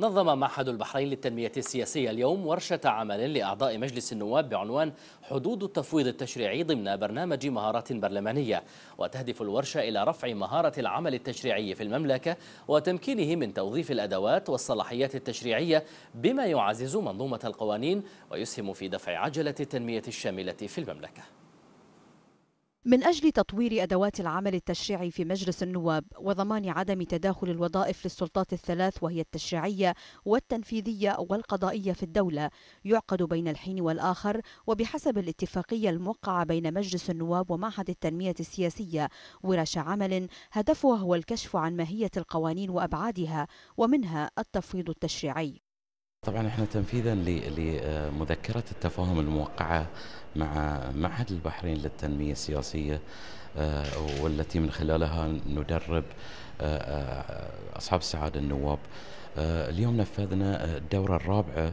نظم معهد البحرين للتنمية السياسية اليوم ورشة عمل لأعضاء مجلس النواب بعنوان حدود التفويض التشريعي ضمن برنامج مهارات برلمانية وتهدف الورشة إلى رفع مهارة العمل التشريعي في المملكة وتمكينه من توظيف الأدوات والصلاحيات التشريعية بما يعزز منظومة القوانين ويسهم في دفع عجلة التنمية الشاملة في المملكة من أجل تطوير أدوات العمل التشريعي في مجلس النواب وضمان عدم تداخل الوظائف للسلطات الثلاث وهي التشريعية والتنفيذية والقضائية في الدولة يعقد بين الحين والآخر وبحسب الاتفاقية الموقعة بين مجلس النواب ومعهد التنمية السياسية ورش عمل هدفها هو الكشف عن ماهية القوانين وأبعادها ومنها التفويض التشريعي طبعا احنا تنفيذا لمذكره التفاهم الموقعه مع معهد البحرين للتنمية السياسية آه، والتي من خلالها ندرب آه، آه، أصحاب السعادة النواب اليوم نفذنا الدورة الرابعة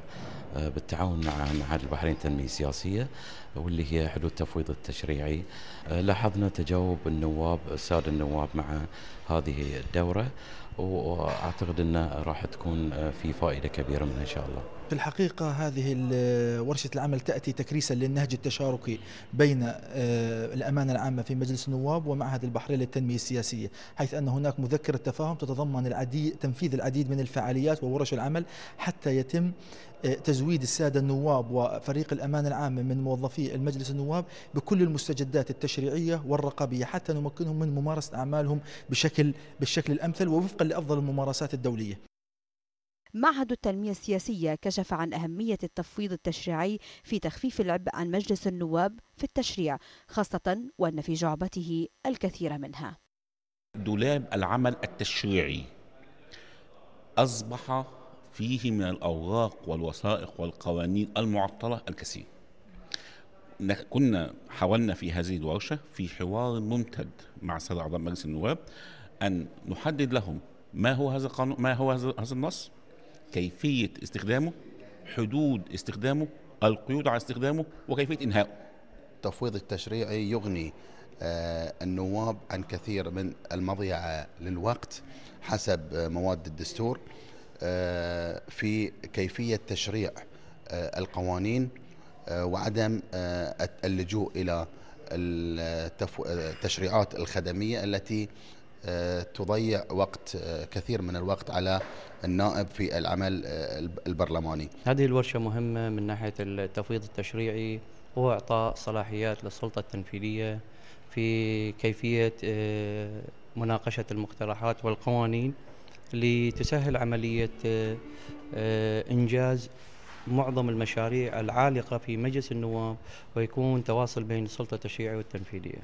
بالتعاون مع معهد البحرين التنمية السياسية واللي هي حدود تفويض التشريعي لاحظنا تجاوب النواب السادة النواب مع هذه الدورة واعتقد انه راح تكون في فائده كبيره منها ان شاء الله. في الحقيقه هذه ورشه العمل تاتي تكريسا للنهج التشريعي التشاركي بين آه، الأمانة العامة في مجلس النواب ومعهد البحرين للتنمية السياسية حيث أن هناك مذكرة تفاهم تتضمن العديد تنفيذ العديد من الفعاليات وورش العمل حتى يتم آه، تزويد الساده النواب وفريق الامانه العامه من موظفي المجلس النواب بكل المستجدات التشريعيه والرقابيه حتى نمكنهم من ممارسه اعمالهم بشكل بالشكل الامثل ووفقا لافضل الممارسات الدوليه معهد التنمية السياسية كشف عن أهمية التفويض التشريعي في تخفيف العبء عن مجلس النواب في التشريع خاصة وأن في جعبته الكثير منها دولاب العمل التشريعي أصبح فيه من الأوراق والوثائق والقوانين المعطلة الكثير كنا حاولنا في هذه الورشة في حوار ممتد مع سادة أعضاء مجلس النواب أن نحدد لهم ما هو هذا القانون ما هو هذا النص كيفيه استخدامه حدود استخدامه القيود على استخدامه وكيفيه انهائه التفويض التشريعي يغني آه، النواب عن كثير من المضيعه للوقت حسب مواد الدستور آه، في كيفيه تشريع آه، القوانين وعدم اللجوء الى التشريعات الخدميه التي آه، تضيع وقت آه، كثير من الوقت على النائب في العمل آه، البرلماني. هذه الورشه مهمه من ناحيه التفويض التشريعي هو اعطاء صلاحيات للسلطه التنفيذيه في كيفيه مناقشه المقترحات والقوانين لتسهل عمليه انجاز معظم المشاريع العالقه في مجلس النواب ويكون تواصل بين السلطه التشريعيه والتنفيذيه.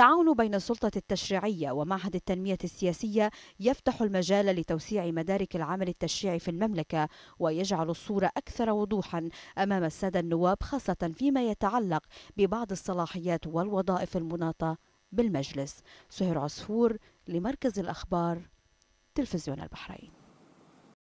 التعاون بين السلطة التشريعية ومعهد التنمية السياسية يفتح المجال لتوسيع مدارك العمل التشريعي في المملكة ويجعل الصورة أكثر وضوحا أمام السادة النواب خاصة فيما يتعلق ببعض الصلاحيات والوظائف المناطة بالمجلس سهير عصفور لمركز الأخبار تلفزيون البحرين